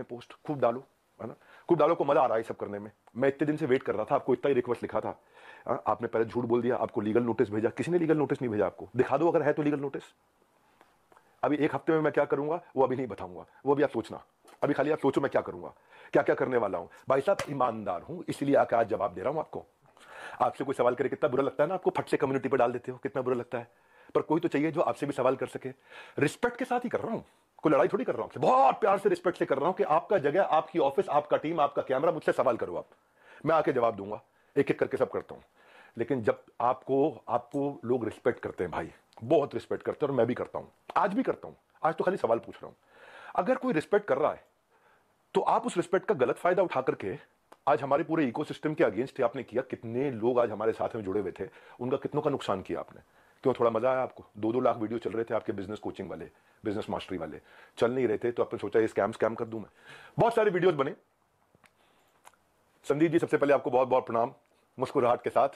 में पोस्ट खूब डालो है ना खूब डालो को मजा आ रहा है सब करने में मैं इतने दिन से वेट कर रहा था आपको इतना ही रिक्वेस्ट लिखा था आ, आपने पहले झूठ बोल दिया आपको लीगल नोटिस भेजा किसी ने लीगल नोटिस नहीं भेजा आपको दिखा दो अगर है तो लीगल नोटिस अभी एक हफ्ते में मैं क्या करूंगा वो अभी नहीं बताऊंगा वो अभी आप सोचना अभी खाली आप सोचो मैं क्या करूंगा क्या क्या करने वाला हूं भाई साहब ईमानदार हूं इसलिए आकर आज जवाब दे रहा हूं आपको आपसे कोई सवाल करे कितना बुरा लगता है ना आपको फट से कम्युनिटी पर डाल देते हो कितना बुरा लगता है पर कोई तो चाहिए जो आपसे भी सवाल कर सके रिस्पेक्ट के साथ ही कर रहा हूं को लड़ाई थोड़ी कर रहा हूं बहुत प्यार से रिस्पेक्ट से कर रहा हूं कि आपका जगह आपकी ऑफिस आपका टीम आपका कैमरा मुझसे सवाल करो आप मैं आके जवाब दूंगा एक एक करके सब करता हूं लेकिन जब आपको आपको लोग रिस्पेक्ट करते हैं भाई बहुत रिस्पेक्ट करते हैं और मैं भी करता हूं आज भी करता हूं आज तो खाली सवाल पूछ रहा हूं अगर कोई रिस्पेक्ट कर रहा है तो आप उस रिस्पेक्ट का गलत फायदा उठा करके आज हमारे पूरे इकोसिस्टम के अगेंस्ट आपने किया कितने लोग आज हमारे साथ में जुड़े हुए थे उनका कितनों का नुकसान किया आपने क्यों थोड़ा मजा आया आपको दो दो लाख वीडियो चल रहे थे आपके बिजनेस कोचिंग वाले बिजनेस मास्टरी वाले चल नहीं रहे थे तो आपने सोचा ये स्कैम स्कैम कर दूं मैं बहुत सारे वीडियोस बने संदीप जी सबसे पहले आपको बहुत बहुत प्रणाम मुस्कुराहट के साथ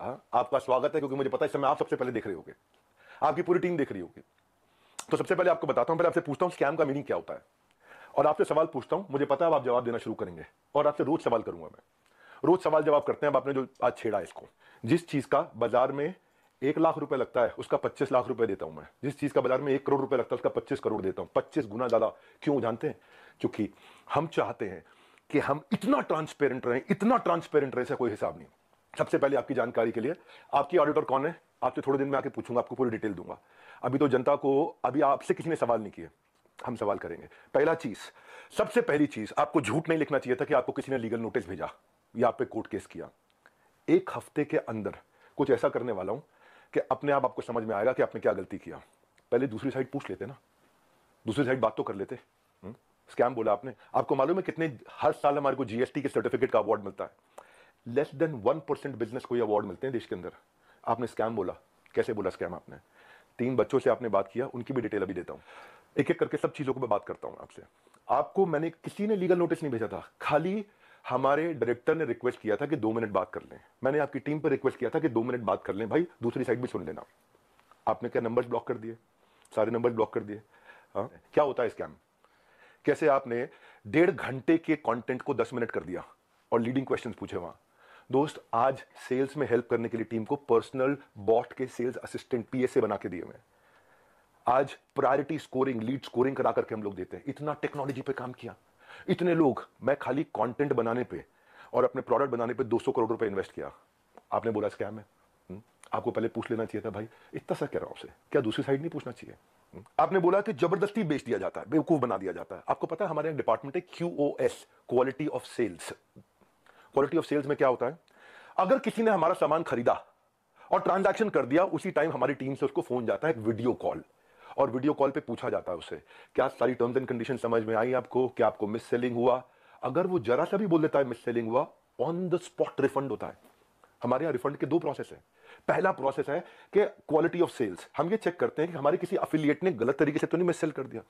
आ, हाँ, आपका स्वागत है क्योंकि मुझे पता है इस समय आप सबसे पहले देख रहे होगे आपकी पूरी टीम देख रही होगी तो सबसे पहले आपको बताता हूं पहले आपसे पूछता हूं स्कैम का मीनिंग क्या होता है और आपसे सवाल पूछता हूं मुझे पता है आप जवाब देना शुरू करेंगे और आपसे रोज सवाल करूंगा मैं रोज सवाल जवाब करते हैं अब आपने जो आज छेड़ा इसको जिस चीज़ का बाजार में एक लाख रुपए लगता है उसका पच्चीस लाख रुपए देता हूं मैं जिस चीज का बाजार में एक करोड़ रुपए लगता है उसका पच्चीस करोड़ देता हूं पच्चीस गुना ज्यादा क्यों जानते हैं क्योंकि हम चाहते हैं कि हम इतना ट्रांसपेरेंट रहें इतना ट्रांसपेरेंट रहे से कोई हिसाब नहीं सबसे पहले आपकी जानकारी के लिए आपकी ऑडिटर कौन है आपसे थोड़े दिन में आके पूछूंगा आपको पूरी डिटेल दूंगा अभी तो जनता को अभी आपसे किसी ने सवाल नहीं किए हम सवाल करेंगे पहला चीज सबसे पहली चीज आपको झूठ नहीं लिखना चाहिए था कि आपको किसी ने लीगल नोटिस भेजा या आप पे कोर्ट केस किया एक हफ्ते के अंदर कुछ ऐसा करने वाला हूं कि अपने आप आपको समझ में आएगा कि आपने क्या गलती किया पहले दूसरी साइड पूछ लेते ना दूसरी साइड बात तो कर लेते स्कैम हम्म? बोला आपने आपको मालूम है कितने हर साल हमारे को जीएसटी के सर्टिफिकेट का अवार्ड मिलता है less than one percent business को ये अवार्ड मिलते हैं देश के अंदर आपने स्कैम बोला कैसे बोला स्कैम आपने तीन बच्चों से आपने बात किया उनकी भी डिटेल अभी देता हूँ एक एक करके सब चीज़ों को मैं बात करता हूँ आपसे आपको मैंने किसी ने लीगल नोटिस नहीं भेजा था खाली हमारे डायरेक्टर ने रिक्वेस्ट किया था कि दो मिनट बात कर लें मैंने आपकी टीम पर रिक्वेस्ट किया था कि दो मिनट बात कर लें भाई दूसरी साइड भी सुन लेना आपने क्या नंबर ब्लॉक कर दिए सारे नंबर ब्लॉक कर दिए हाँ? क्या होता है स्कैम कैसे आपने डेढ़ घंटे के कंटेंट को दस मिनट कर दिया और लीडिंग क्वेश्चन पूछे वहां दोस्त आज सेल्स में हेल्प करने के लिए टीम को पर्सनल बॉट के सेल्स असिस्टेंट पीएसए बना के दिए हुए आज प्रायोरिटी स्कोरिंग लीड स्कोरिंग करा करके हम लोग देते हैं इतना टेक्नोलॉजी पे काम किया इतने लोग मैं खाली कंटेंट बनाने पे और अपने प्रोडक्ट बनाने पे 200 करोड़ रुपए इन्वेस्ट किया आपने बोला स्कैम है हम्म? आपको पहले पूछ लेना चाहिए था भाई इतना सा कह रहा हूँ आपसे क्या दूसरी साइड नहीं पूछना चाहिए हम्म? आपने बोला कि जबरदस्ती बेच दिया जाता है बेवकूफ बना दिया जाता है आपको पता है हमारे डिपार्टमेंट है Q quality of sales quality of sales में क्या होता है अगर किसी ने हमारा सामान खरीदा और ट्रांजैक्शन कर दिया उसी टाइम हमारी टीम से उसको फोन जाता है वीडियो कॉल और वीडियो कॉल पे पूछा जाता है उसे क्या सारी टर्म्स एंड कंडीशन समझ में आई आपको क्या आपको मिस सेलिंग हुआ अगर वो जरा सा भी बोल देता है मिस सेलिंग हुआ ऑन द स्पॉट रिफंड होता है हमारे यहाँ रिफंड के दो प्रोसेस है पहला प्रोसेस है कि क्वालिटी ऑफ सेल्स हम ये चेक करते हैं कि हमारे किसी अफिलियट ने गलत तरीके से तो नहीं मिस सेल कर दिया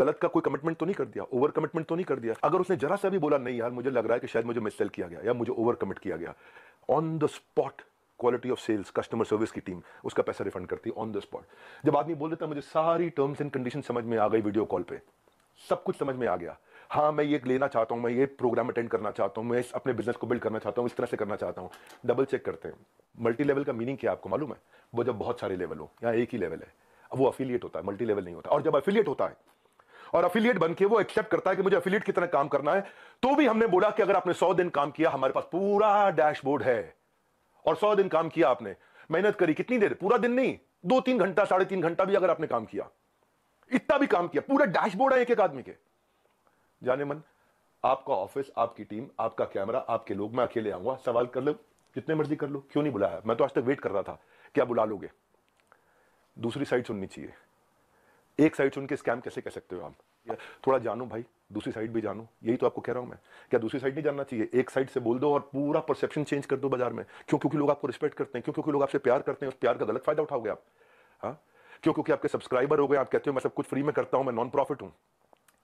गलत का कोई कमिटमेंट तो नहीं कर दिया ओवर कमिटमेंट तो नहीं कर दिया अगर उसने जरा सा भी बोला नहीं यार मुझे लग रहा है कि शायद मुझे मिस सेल किया गया या मुझे ओवर कमिट किया गया on the spot quality of sales customer service की टीम उसका पैसा रिफंड करती है ऑन द स्पॉट जब आदमी बोल देता मुझे सारी टर्म्स एंड कंडीशन समझ में आ गई वीडियो कॉल पे सब कुछ समझ में आ गया हाँ मैं ये लेना चाहता हूँ मैं ये प्रोग्राम अटेंड करना चाहता हूँ मैं इस अपने बिजनेस को बिल्ड करना चाहता हूँ इस तरह से करना चाहता हूँ डबल चेक करते हैं मल्टी लेवल का मीनिंग क्या आपको मालूम है वो जब बहुत सारे लेवल हो यहाँ एक ही लेवल है वो अफिलियट होता है मल्टी लेवल नहीं होता और जब अफिलियट होता है और अफिलियट बन के वो एक्सेप्ट करता है कि मुझे अफिलियट की तरह काम करना है तो भी हमने बोला कि अगर आपने सौ दिन काम किया हमारे पास पूरा डैशबोर्ड है और सौ दिन काम किया आपने मेहनत करी कितनी देर पूरा दिन नहीं दो तीन घंटा साढ़े तीन घंटा भी अगर आपने काम किया इतना भी काम किया पूरा डैशबोर्ड है एक एक आदमी के जाने मन आपका ऑफिस आपकी टीम आपका कैमरा आपके लोग मैं अकेले आऊंगा सवाल कर लो जितने मर्जी कर लो क्यों नहीं बुलाया मैं तो आज तक वेट कर रहा था क्या बुला लोगे दूसरी साइड सुननी चाहिए एक साइड सुन के स्कैम कैसे कह सकते हो आप थोड़ा जानो भाई दूसरी साइड भी जानो यही तो आपको कह रहा हूँ मैं क्या दूसरी साइड नहीं जानना चाहिए एक साइड से बोल दो और पूरा परसेप्शन चेंज कर दो बाजार में क्यों क्योंकि लोग आपको रिस्पेक्ट करते हैं क्यों क्योंकि लोग आपसे प्यार करते हैं उस प्यार का गलत फायदा उठाओगे आप हाँ क्यों क्योंकि आपके सब्सक्राइबर हो गए आप कहते हो मैं सब कुछ फ्री में करता हूँ मैं नॉन प्रॉफिट हूँ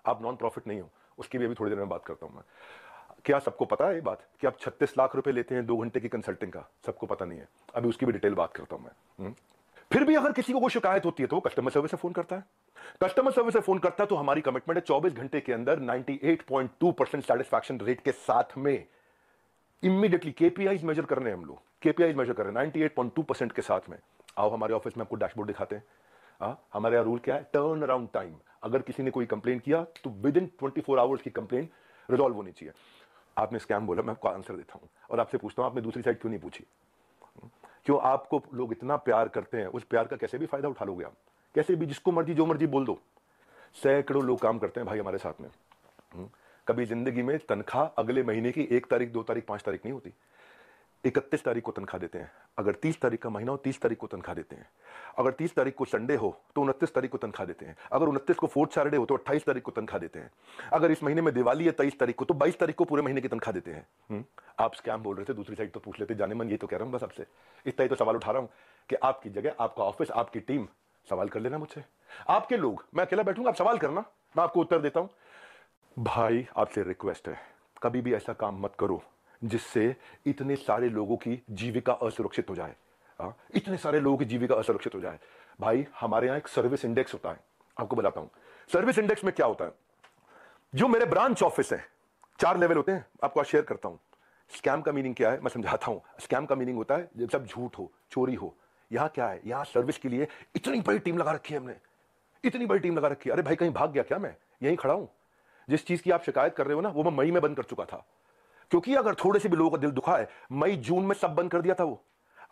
आप नॉन प्रॉफिट नहीं हो उसकी भी अभी थोड़ी देर में बात करता हूँ मैं क्या सबको पता है ये बात कि आप छत्तीस लाख रुपए लेते हैं दो घंटे की कंसल्टिंग का सबको पता नहीं है अभी उसकी भी डिटेल बात करता हूँ मैं हम्म? फिर भी अगर किसी को कोई शिकायत होती है तो वो कस्टमर सर्विस से फोन करता है कस्टमर सर्विस से फोन करता है तो हमारी कमिटमेंट है 24 घंटे के अंदर 98.2 परसेंट सेटिस्फैक्शन रेट के साथ में इमीडिएटली केपीआई मेजर कर रहे हैं हम लोग केपीआई मेजर कर रहे हैं नाइनटी परसेंट के साथ में आओ हमारे ऑफिस में आपको डैशबोर्ड दिखाते हैं आ, हमारे यहाँ रूल क्या है टर्न अराउंड टाइम अगर किसी ने कोई कंप्लेन किया तो विद इन ट्वेंटी आवर्स की कंप्लेन रिजॉल्व होनी चाहिए आपने स्कैम बोला मैं आपको आंसर देता हूँ और आपसे पूछता हूँ आपने दूसरी साइड क्यों नहीं पूछी क्यों आपको लोग इतना प्यार करते हैं उस प्यार का कैसे भी फायदा उठा लोगे आप कैसे भी जिसको मर्जी जो मर्जी बोल दो सैकड़ों लोग काम करते हैं भाई हमारे साथ में हम्म। कभी जिंदगी में तनख्वाह अगले महीने की एक तारीख दो तारीख पांच तारीख नहीं होती इकतीस तारीख को तनख्वाह देते हैं अगर तीस तारीख का महीना हो तीस तारीख को तनख्वाह देते हैं अगर तीस तारीख को संडे हो तो उनतीस तारीख को तनख्वाह देते हैं अगर उनतीस को फोर्थ सैटरडे हो तो अट्ठाईस तारीख को तनख्वाह देते हैं अगर इस महीने में दिवाली है तेईस तारीख को तो बाईस तारीख को पूरे महीने की तनख्वाह देते हैं हम्म? आप स्कैम बोल रहे थे दूसरी साइड तो पूछ लेते जाने मन ये तो कह रहा हूँ बस आपसे इतना ही तो सवाल उठा रहा हूँ कि आपकी जगह आपका ऑफिस आपकी टीम सवाल कर लेना मुझसे आपके लोग मैं अकेला बैठूंगा आप सवाल करना मैं आपको उत्तर देता हूँ भाई आपसे रिक्वेस्ट है कभी भी ऐसा काम मत करो जिससे इतने सारे लोगों की जीविका असुरक्षित हो जाए आ? हाँ, इतने सारे लोगों की जीविका असुरक्षित हो जाए भाई हमारे यहाँ एक सर्विस इंडेक्स होता है आपको बताता हूँ सर्विस इंडेक्स में क्या होता है जो मेरे ब्रांच ऑफिस है चार लेवल होते हैं आपको आज शेयर करता हूँ स्कैम का मीनिंग क्या है मैं समझाता हूँ स्कैम का मीनिंग होता है जब सब झूठ हो चोरी हो यहाँ क्या है यहाँ सर्विस के लिए इतनी बड़ी टीम लगा रखी है हमने इतनी बड़ी टीम लगा रखी है अरे भाई कहीं भाग गया क्या मैं यहीं खड़ा हूँ जिस चीज़ की आप शिकायत कर रहे हो ना वो मैं मई में बंद कर चुका था क्योंकि अगर थोड़े से भी लोगों का दिल दुखा है मई जून में सब बंद कर दिया था वो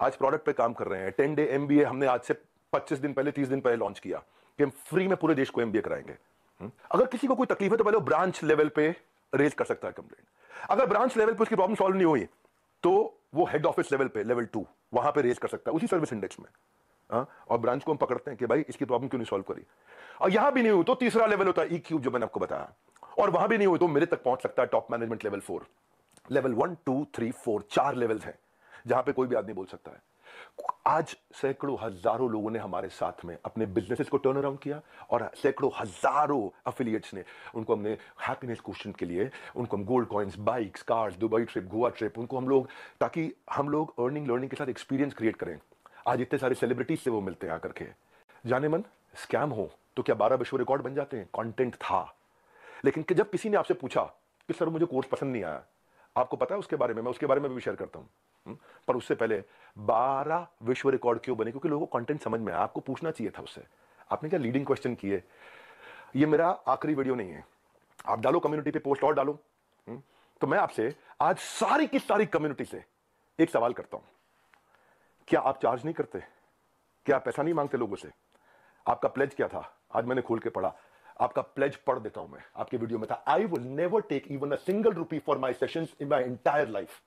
आज प्रोडक्ट पे काम कर रहे हैं टेन डे एम हमने आज से पच्चीस दिन पहले तीस दिन पहले लॉन्च किया कि हम फ्री में पूरे देश को एम कराएंगे हम्म? अगर किसी को कोई तकलीफ है तो पहले वो ब्रांच लेवल पे रेज कर सकता है कंप्लेंट अगर ब्रांच लेवल पे उसकी प्रॉब्लम सॉल्व नहीं हुई तो वो हेड ऑफिस लेवल पे लेवल टू वहां पे रेज कर सकता है उसी सर्विस इंडेक्स में आ? हाँ? और ब्रांच को हम पकड़ते हैं कि भाई इसकी प्रॉब्लम क्यों नहीं सॉल्व करी और यहां भी नहीं हुई तो तीसरा लेवल होता है ई e क्यूब जो मैंने आपको बताया और वहां भी नहीं हुई तो मेरे तक पहुंच सकता है top management level four level one two three four चार लेवल हैं जहां पे कोई भी आदमी बोल सकता है आज सैकड़ों हजारों लोगों ने हमारे साथ में अपने बिजनेसेस को टर्न अराउंड किया और सैकड़ों हजारों अफिलियट्स ने उनको हमने हैप्पीनेस क्वेश्चन के लिए उनको हम gold coins bikes cars Dubai trip Goa trip उनको हम लोग ताकि हम लोग अर्निंग लर्निंग के साथ एक्सपीरियंस क्रिएट करें आज इतने सारे सेलिब्रिटीज से वो मिलते हैं आकर के जाने मन स्कैम हो तो क्या बारह विश्व रिकॉर्ड बन जाते हैं कॉन्टेंट था लेकिन जब किसी ने आपसे पूछा कि सर मुझे कोर्स पसंद नहीं आया आपको पता है उसके बारे में मैं उसके बारे में भी शेयर करता हूँ हम्म, पर उससे पहले बारह विश्व रिकॉर्ड क्यों बने क्योंकि लोगों को कंटेंट समझ में आया आपको पूछना चाहिए था उससे आपने क्या लीडिंग क्वेश्चन किए ये मेरा आखिरी वीडियो नहीं है आप डालो कम्युनिटी पे पोस्ट और डालो हम्म, तो मैं आपसे आज सारी की सारी कम्युनिटी से एक सवाल करता हूं क्या आप चार्ज नहीं करते क्या पैसा नहीं मांगते लोगों से आपका प्लेज क्या था आज मैंने खोल के पढ़ा आपका प्लेज पढ़ देता हूं मैं आपके वीडियो में था I will never take even a single rupee for my session in my entire life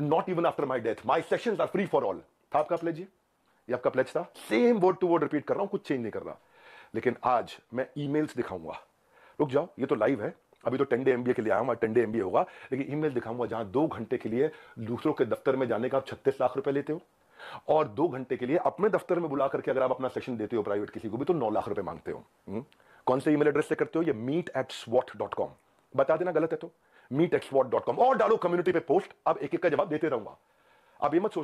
not even after my death my session are free for all था आपका प्लेज ये आपका प्लेज था same word to word repeat कर रहा हूं कुछ change नहीं कर रहा लेकिन आज मैं ईमेल्स दिखाऊंगा रुक जाओ ये तो लाइव है अभी तो टेंडे एमबीए के लिए आया हूं टेंडे एमबीए होगा लेकिन ईमेल दिखाऊंगा जहां दो घंटे के लिए दूसरों के दफ्तर में जाने का आप छत्तीस लाख रुपए लेते हो और दो घंटे के लिए अपने दफ्तर में बुला करके अगर आप अपना सेशन देते हो प्राइवेट किसी को भी तो नौ लाख रुपए मांगते हो हम्म? कौन से ईमेल एड्रेस से करते हो ये meet at swat dot com बता देना गलत है तो meet at swat dot com और डालो कम्युनिटी पे पोस्ट अब एक एक का जवाब देते रहूंगा अब ये मत सोच